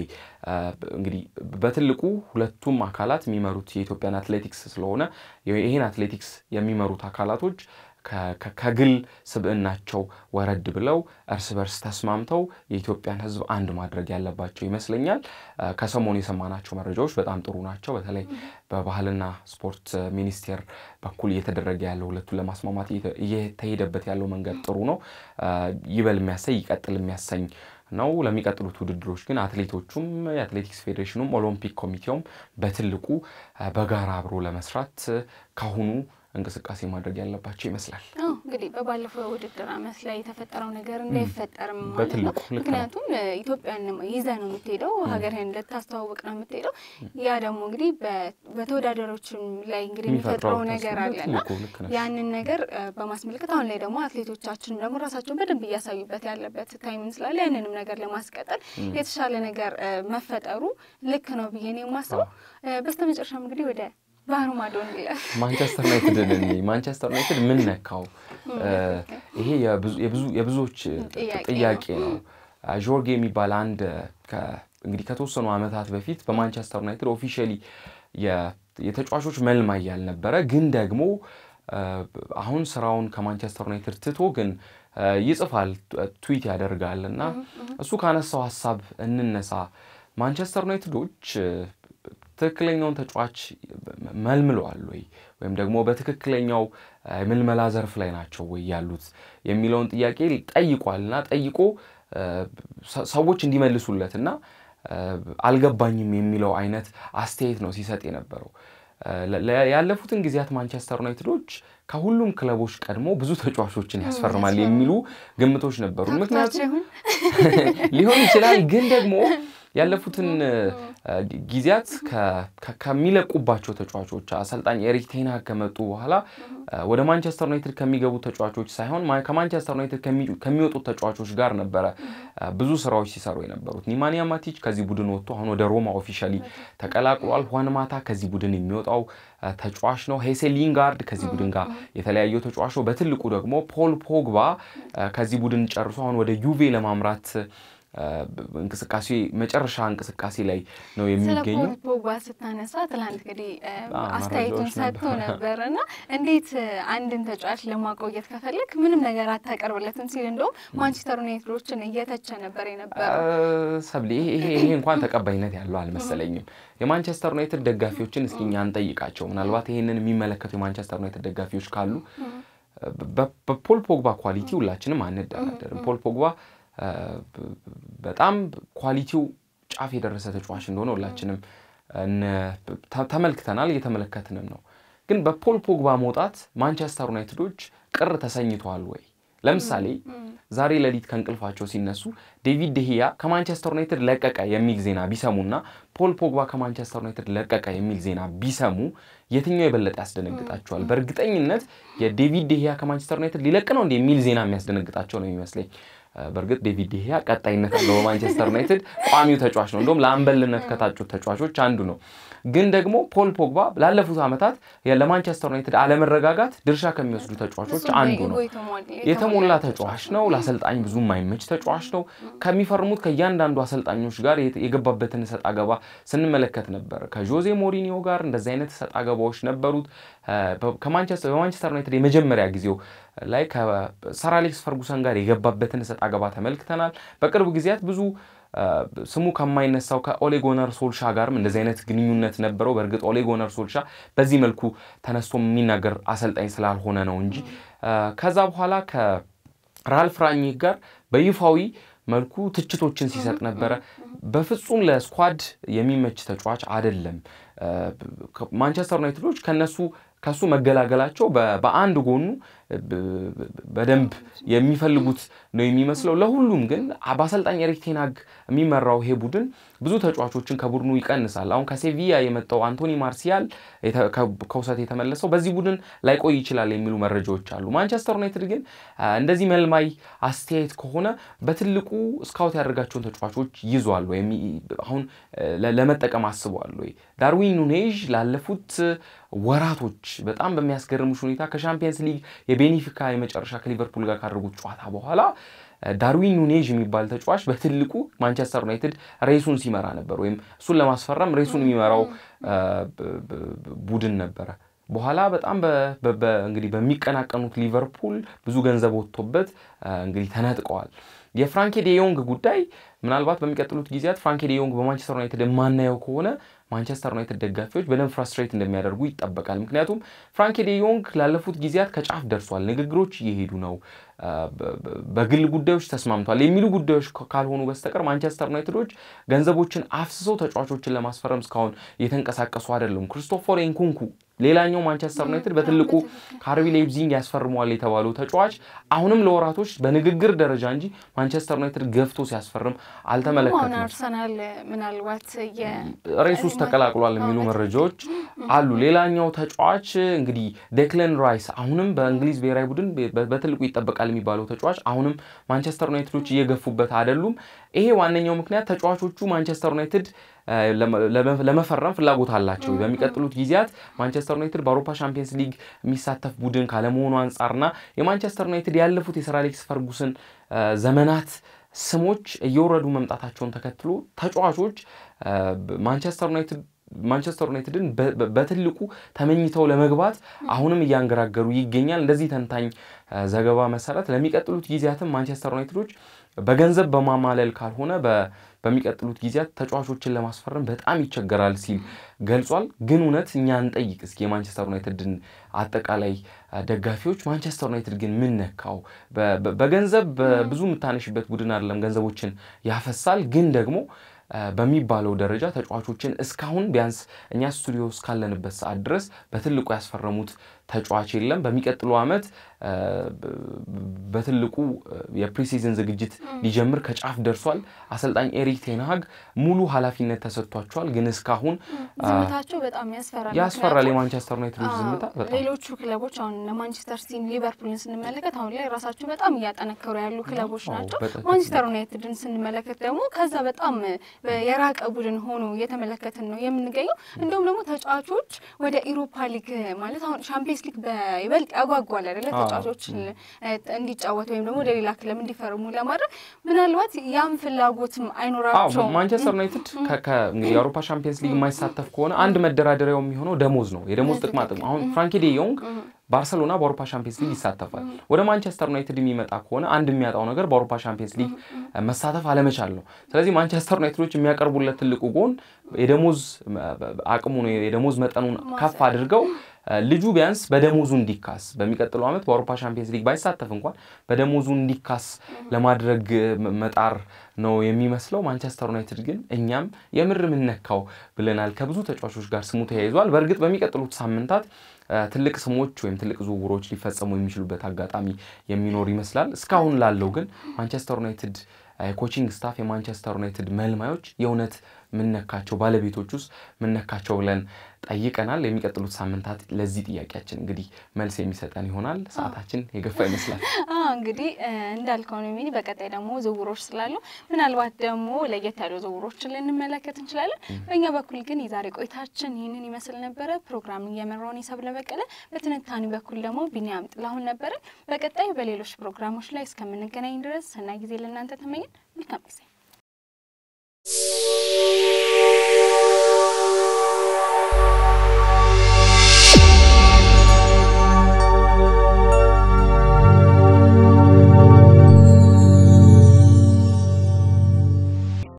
እንግዲህ በትልቁ ሁለቱም አካላት የሚመሩት የኢትዮጵያን አትሌቲክስ ስለሆነ ይህን አትሌቲክስ የሚመሩት አካላቶች ከግል ስብዕናቸው ወረድ ብለው እርስ በርስ ተስማምተው የኢትዮጵያን ሕዝብ አንድ ማድረግ ያለባቸው ይመስለኛል። ከሰሞኑ የሰማናቸው መረጃዎች በጣም ጥሩ ናቸው። በተለይ በባህልና ስፖርት ሚኒስቴር በኩል እየተደረገ ያለው ሁለቱን ለማስማማት እየተሄደበት ያለው መንገድ ጥሩ ነው። ይበል የሚያሰኝ ይቀጥል የሚያሰኝ ነው። ለሚቀጥሉት ውድድሮች ግን አትሌቶቹም የአትሌቲክስ ፌዴሬሽኑም ኦሎምፒክ ኮሚቴውም በትልቁ በጋራ አብሮ ለመስራት ካሁኑ እንቅስቃሴ ማድረግ ያለባቸው ይመስላል። እንግዲህ በባለፈው ውድድር አመት ላይ የተፈጠረው ነገር እንዳይፈጠርም ማለት ነው። ምክንያቱም ኢትዮጵያን ይዘ ነው የምትሄደው፣ ሀገርህን ልታስተዋውቅ ነው የምትሄደው። ያ ደግሞ እንግዲህ በተወዳዳሪዎችም ላይ እንግዲህ የሚፈጥረው ነገር አለና ያንን ነገር በማስመልከት አሁን ላይ ደግሞ አትሌቶቻችን ደግሞ ራሳቸውን በደንብ እያሳዩበት ያለበት ታይም ስላለ ያንንም ነገር ለማስቀጠል የተሻለ ነገር መፈጠሩ ልክ ነው ብዬ ነው የማስበው። በስተመጨረሻም እንግዲህ ወደ ማንቸስተር ማዶን ይላል። ማንቸስተር ዩናይትድ ማንቸስተር ዩናይትድ ምን ነካው? ይሄ የብዙዎች ጥያቄ ነው። ዦርጌ የሚባል አንድ እንግዲህ ከተወሰኑ ዓመታት በፊት በማንቸስተር ዩናይትድ ኦፊሻሊ የተጫዋቾች መልማይ ያልነበረ ግን ደግሞ አሁን ስራውን ከማንቸስተር ዩናይትድ ትቶ ግን ይጽፋል፣ ትዊት ያደርጋል እና እሱ ካነሳው ሀሳብ እንነሳ። ማንቸስተር ዩናይትዶች ትክክለኛውን ተጫዋች መልምለዋል ወይ ወይም ደግሞ በትክክለኛው የምልመላ ዘርፍ ላይ ናቸው ወይ ያሉት የሚለውን ጥያቄ ጠይቋል። እና ጠይቆ ሰዎች እንዲመልሱለት እና አልገባኝም የሚለው አይነት አስተያየት ነው ሲሰጥ የነበረው። ያለፉትን ጊዜያት ማንቸስተር ዩናይትዶች ከሁሉም ክለቦች ቀድሞ ብዙ ተጫዋቾችን ያስፈርማል የሚሉ ግምቶች ነበሩ። ምክንያቱም (laughs) ሊሆን ይችላል ግን ደግሞ (laughs) ያለፉትን ጊዜያት ከሚለቁባቸው ተጫዋቾች አሰልጣኝ ኤሪክ ቴና ከመጡ በኋላ ወደ ማንቸስተር ዩናይትድ ከሚገቡ ተጫዋቾች ሳይሆን ከማንቸስተር ዩናይትድ ከሚወጡት ተጫዋቾች ጋር ነበረ ብዙ ስራዎች ሲሰሩ የነበሩት። ኒማኒያ ማቲች ከዚህ ቡድን ወጥቶ አሁን ወደ ሮማ ኦፊሻሊ ተቀላቅሏል። ሁዋን ማታ ከዚህ ቡድን የሚወጣው ተጫዋች ነው። ሄሴ ሊንጋርድ ከዚህ ቡድን ጋር የተለያየው ተጫዋች ነው። በትልቁ ደግሞ ፖል ፖግባ ከዚህ ቡድን ጨርሶ አሁን ወደ ዩቬ ለማምራት እንቅስቃሴ መጨረሻ እንቅስቃሴ ላይ ነው የሚገኙ። ስለ ፖግባ ስታነሳ ትላንት እንግዲህ አስተያየቱን ሰጥቶ ነበር እና እንዴት አንድን ተጫዋች ለማቆየት ከፈለግ ምንም ነገር አታቀርብለትም ሲል እንደውም ማንቸስተር ዩናይትዶችን እየተቸ ነበር የነበረ ሰብሌ። ይሄ እንኳን ተቀባይነት ያለው አልመሰለኝም። የማንቸስተር ዩናይትድ ደጋፊዎችን እስኪ እኛ እንጠይቃቸው። ምናልባት ይህንን የሚመለከቱ የማንቸስተር ዩናይትድ ደጋፊዎች ካሉ በፖል ፖግባ ኳሊቲ ሁላችንም አንደራደርም። ፖል ፖግባ በጣም ኳሊቲው ጫፍ የደረሰ ተጫዋች እንደሆነ ሁላችንም ተመልክተናል፣ እየተመለከትንም ነው። ግን በፖል ፖግባ መውጣት ማንቸስተር ዩናይትዶች ቅር ተሰኝተዋል ወይ? ለምሳሌ ዛሬ ሌሊት ከእንቅልፋቸው ሲነሱ ዴቪድ ደሂያ ከማንቸስተር ዩናይትድ ለቀቀ የሚል ዜና ቢሰሙና ፖል ፖግባ ከማንቸስተር ዩናይትድ ለቀቀ የሚል ዜና ቢሰሙ የትኛው የበለጠ ያስደነግጣቸዋል? በእርግጠኝነት የዴቪድ ደሂያ ከማንቸስተር ዩናይትድ ሊለቅ ነው እንደ የሚል ዜና የሚያስደነግጣቸው ነው የሚመስለኝ። በእርግጥ ዴቪድ ዲሄያ ቀጣይነት አለው በማንቸስተር ዩናይትድ ቋሚው ተጫዋች ነው። እንደውም ለአምበልነት ከታጩት ተጫዋቾች አንዱ ነው። ግን ደግሞ ፖል ፖግባ ላለፉት ዓመታት ለማንቸስተር ዩናይትድ አለመረጋጋት ድርሻ ከሚወስዱ ተጫዋቾች አንዱ ነው። የተሞላ ተጫዋች ነው። ለአሰልጣኝ ብዙ የማይመች ተጫዋች ነው። ከሚፈርሙት ከእያንዳንዱ አሰልጣኞች ጋር የገባበትን እሰጥ አገባ ስንመለከት ነበር። ከጆዜ ሞሪኒዮ ጋር እንደዚህ አይነት እሰጥ አገባዎች ነበሩት። በማንቸስተር ዩናይትድ የመጀመሪያ ጊዜው ላይ ከሰር አሌክስ ፈርጉሰን ጋር የገባበትን እሰጥ አገባ ተመልክተናል። በቅርብ ጊዜያት ብዙ ስሙ ከማይነሳው ከኦሌጎነር ሶልሻ ጋርም እንደዚህ አይነት ግንኙነት ነበረው። በእርግጥ ኦሌጎነር ሶልሻ በዚህ መልኩ ተነስቶ የሚናገር አሰልጣኝ ስላልሆነ ነው እንጂ ከዛ በኋላ ከራልፍ ራኒክ ጋር በይፋዊ መልኩ ትችቶችን ሲሰጥ ነበረ። በፍጹም ለስኳድ የሚመች ተጫዋች አይደለም። ማንቸስተር ዩናይትዶች ከነሱ ከሱ መገላገላቸው በአንድ ጎኑ በደንብ የሚፈልጉት ነው የሚመስለው። ለሁሉም ግን በአሰልጣኝ ኤሪክ ቴናግ የሚመራው ይሄ ቡድን ብዙ ተጫዋቾችን ከቡድኑ ይቀንሳል። አሁን ከሴቪያ የመጣው አንቶኒ ማርሲያል ከውሰት የተመለሰው በዚህ ቡድን ላይቆይ ይችላል የሚሉ መረጃዎች አሉ። ማንቸስተር ዩናይትድ ግን እንደዚህ መልማይ አስተያየት ከሆነ በትልቁ ስካውት ያደረጋቸውን ተጫዋቾች ይዟል ወይም አሁን ለመጠቀም አስቧል ወይ? ዳርዊን ኑኔዥ ላለፉት ወራቶች በጣም በሚያስገርምሽ ሁኔታ ከሻምፒየንስ ሊግ የቤኒፊካ የመጨረሻ ከሊቨርፑል ጋር ካደረጉት ጨዋታ በኋላ ዳርዊን ኑኔዥ የሚባል ተጫዋች በትልቁ ማንቸስተር ዩናይትድ ሬሱን ሲመራ ነበር፣ ወይም እሱን ለማስፈረም ሬሱን የሚመራው ቡድን ነበረ። በኋላ በጣም እንግዲህ በሚቀናቀኑት ሊቨርፑል ብዙ ገንዘብ ወጥቶበት እንግዲህ ተነጥቀዋል። የፍራንኬ ዴዮንግ ጉዳይ ምናልባት በሚቀጥሉት ጊዜያት ፍራንኬ ዴዮንግ በማንቸስተር ዩናይትድ የማናየው ከሆነ ማንቸስተር ዩናይትድ ደጋፊዎች በደንብ ፍራስትሬት እንደሚያደርጉ ይጠበቃል። ምክንያቱም ፍራንኪ ዴዮንግ ላለፉት ጊዜያት ከጫፍ ደርሷል፣ ንግግሮች እየሄዱ ነው፣ በግል ጉዳዮች ተስማምቷል የሚሉ ጉዳዮች ካልሆኑ በስተቀር ማንቸስተር ዩናይትዶች ገንዘቦችን አፍስሰው ተጫዋቾችን ለማስፈረም እስካሁን እየተንቀሳቀሱ አይደለም ክሪስቶፈር ኢንኩንኩ ሌላኛው ማንቸስተር ዩናይትድ በትልቁ ካርቢ ሌብዚንግ ያስፈርመዋል የተባለው ተጫዋች አሁንም ለወራቶች በንግግር ደረጃ እንጂ ማንቸስተር ዩናይትድ ገፍቶ ሲያስፈርም አልተመለከትም። አርሰናል ምናልባት ሬስ ውስጥ ተቀላቅሏል የሚሉ መረጃዎች አሉ። ሌላኛው ተጫዋች እንግዲህ ዴክለን ራይስ አሁንም በእንግሊዝ ብሔራዊ ቡድን በትልቁ ይጠበቃል የሚባለው ተጫዋች አሁንም ማንቸስተር ዩናይትዶች እየገፉበት አይደሉም። ይሄ ዋነኛው ምክንያት ተጫዋቾቹ ማንቸስተር ዩናይትድ ለመፈረም ፍላጎት አላቸው። በሚቀጥሉት ጊዜያት ማንቸስተር ዩናይትድ በአውሮፓ ሻምፒየንስ ሊግ የሚሳተፍ ቡድን ካለመሆኑ አንጻርና የማንቸስተር ዩናይትድ ያለፉት የሰር አሌክስ ፈርጉስን ዘመናት ስሞች እየወረዱ መምጣታቸውን ተከትሎ ተጫዋቾች ማንቸስተር ዩናይትድ ማንቸስተር ዩናይትድን በትልቁ ተመኝተው ለመግባት አሁንም እያንገራገሩ ይገኛል። እንደዚህ ተንታኝ ዘገባ መሰረት ለሚቀጥሉት ጊዜያትም ማንቸስተር ዩናይትዶች በገንዘብ በማማለል ካልሆነ በሚቀጥሉት ጊዜያት ተጫዋቾችን ለማስፈረም በጣም ይቸገራል ሲል ገልጿል። ግን እውነት እኛ እንጠይቅ እስኪ የማንቸስተር ዩናይትድን አጠቃላይ ደጋፊዎች ማንቸስተር ዩናይትድ ግን ምን ነካው? በገንዘብ ብዙ የምታነሽበት ቡድን አይደለም፣ ገንዘቦችን ያፈሳል። ግን ደግሞ በሚባለው ደረጃ ተጫዋቾችን እስካሁን ቢያንስ እኛ ስቱዲዮ እስካለንበት ሰዓት ድረስ በትልቁ ያስፈረሙት ተጫዋች የለም። በሚቀጥለው ዓመት በትልቁ የፕሪሲዝን ዝግጅት ሊጀምር ከጫፍ ደርሷል። አሰልጣኝ ኤሪክ ቴንሃግ ሙሉ ኃላፊነት ተሰጥቷቸዋል። ግን እስካሁን ዝምታቸው በጣም ያስፈራል ያስፈራል። የማንቸስተር ዩናይትድ ዝምታ ሌሎቹ ክለቦች አሁን ለማንቸስተር ሲቲን፣ ሊቨርፑልን ስንመለከት አሁን ላይ ራሳቸው በጣም እያጠነከሩ ያሉ ክለቦች ናቸው። ማንቸስተር ዩናይትድን ስንመለከት ደግሞ ከዛ በጣም የራቀ ቡድን ሆኖ እየተመለከትን ነው የምንገኘው። እንደውም ደግሞ ተጫዋቾች ወደ ኢሮፓ ሊግ ማለት አሁን ሻምፒዮን ሻምፒየንስ ሊግ በይበልጥ ያጓጓል አይደለ? ተጫዋቾች እንዲጫወት ወይም ደግሞ ለሌላ ክለብ እንዲፈርሙ ለማድረግ ምናልባት ያም ፍላጎትም አይኖራቸውም። ማንቸስተር ዩናይትድ የአውሮፓ ሻምፒየንስ ሊግ የማይሳተፍ ከሆነ አንድ መደራደሪያው የሚሆነው ደሞዝ ነው፣ የደሞዝ ጥቅማ አሁን ፍራንኪ ዴ ዮንግ ባርሰሎና በአውሮፓ ሻምፒየንስ ሊግ ይሳተፋል። ወደ ማንቸስተር ዩናይትድ የሚመጣ ከሆነ አንድ የሚያጣው ነገር በአውሮፓ ሻምፒየንስ ሊግ መሳተፍ አለመቻል ነው። ስለዚህ ማንቸስተር ዩናይትዶች የሚያቀርቡለት ትልቁ ጎን የደሞዝ አቅሙ የደሞዝ መጠኑን ከፍ አድርገው ልጁ ቢያንስ በደሞዙ እንዲካስ በሚቀጥለው ዓመት በአውሮፓ ሻምፒየንስ ሊግ ባይሳተፍ እንኳን በደሞዙ እንዲካስ ለማድረግ መጣር ነው የሚመስለው። ማንቸስተር ዩናይትድ ግን እኛም የምር የምንነካው ብለናል። ከብዙ ተጫዋቾች ጋር ስሙ ተያይዟል። በእርግጥ በሚቀጥሉት ሳምንታት ትልቅ ስሞች ወይም ትልቅ ዝውውሮች ሊፈጸሙ የሚችሉበት አጋጣሚ የሚኖር ይመስላል። እስካሁን ላለው ግን ማንቸስተር ዩናይትድ የኮቺንግ ስታፍ የማንቸስተር ዩናይትድ መልማዮች የእውነት ምነካቸው ባለቤቶች ውስጥ ምነካቸው ብለን ጠይቀናል። የሚቀጥሉት ሳምንታት ለዚህ ጥያቄያችን እንግዲህ መልስ የሚሰጠን ይሆናል። ሰዓታችን የገፋ ይመስላል። (laughs) እንግዲህ እንዳልከው ነው የሚል በቀጣይ ደግሞ ዝውውሮች ስላሉ ምናልባት ደግሞ ለየት ያሉ ዝውውሮችን ልንመለከት እንችላለን። በእኛ በኩል ግን የዛሬ ቆይታችን ይህንን ይመስል ነበረ። ፕሮግራም እየመራውን የሰብለ በቀለ፣ በትንታኔ በኩል ደግሞ ቢኒያም ጥላሁን ነበረ። በቀጣይ በሌሎች ፕሮግራሞች ላይ እስከምንገናኝ ድረስ ሰናይ ጊዜ ለእናንተ ተመኘን። መልካም ጊዜ